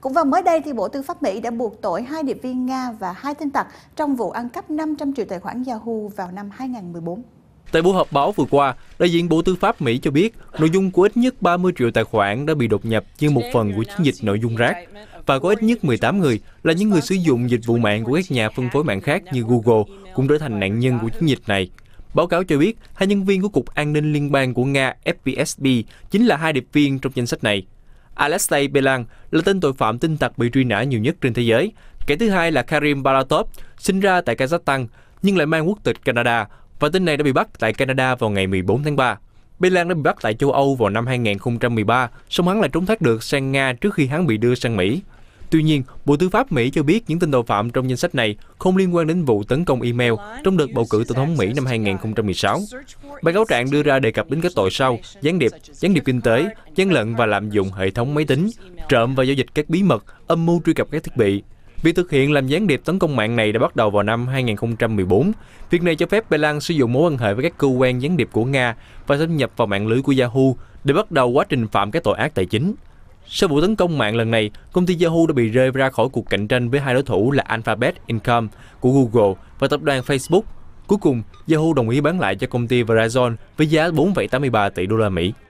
Cũng vào mới đây, thì Bộ Tư pháp Mỹ đã buộc tội hai điệp viên Nga và hai tin tặc trong vụ ăn cắp 500 triệu tài khoản Yahoo vào năm 2014. Tại buổi họp báo vừa qua, đại diện Bộ Tư pháp Mỹ cho biết nội dung của ít nhất 30 triệu tài khoản đã bị đột nhập như một phần của chiến dịch nội dung rác, và có ít nhất 18 người là những người sử dụng dịch vụ mạng của các nhà phân phối mạng khác như Google cũng trở thành nạn nhân của chiến dịch này. Báo cáo cho biết, hai nhân viên của Cục An ninh Liên bang của Nga FPSB chính là hai điệp viên trong danh sách này. Alexei Belan là tên tội phạm tinh tặc bị truy nã nhiều nhất trên thế giới. Kẻ thứ hai là Karim Balatov, sinh ra tại Kazakhstan nhưng lại mang quốc tịch Canada và tên này đã bị bắt tại Canada vào ngày 14 tháng 3. Belan đã bị bắt tại châu Âu vào năm 2013, song hắn lại trốn thoát được sang Nga trước khi hắn bị đưa sang Mỹ. Tuy nhiên, Bộ Tư pháp Mỹ cho biết những tên tội phạm trong danh sách này không liên quan đến vụ tấn công email trong đợt bầu cử tổng thống Mỹ năm 2016. Bản cáo trạng đưa ra đề cập đến các tội sau, gián điệp, gián điệp kinh tế, gian lận và lạm dụng hệ thống máy tính, trộm và giao dịch các bí mật, âm mưu truy cập các thiết bị, Việc thực hiện làm gián điệp tấn công mạng này đã bắt đầu vào năm 2014. Việc này cho phép Belan sử dụng mối quan hệ với các cơ quan gián điệp của Nga và xâm nhập vào mạng lưới của Yahoo để bắt đầu quá trình phạm các tội ác tài chính. Sau vụ tấn công mạng lần này, công ty Yahoo đã bị rơi ra khỏi cuộc cạnh tranh với hai đối thủ là Alphabet Income của Google và tập đoàn Facebook. Cuối cùng, Yahoo đồng ý bán lại cho công ty Verizon với giá 4,83 tỷ đô la Mỹ.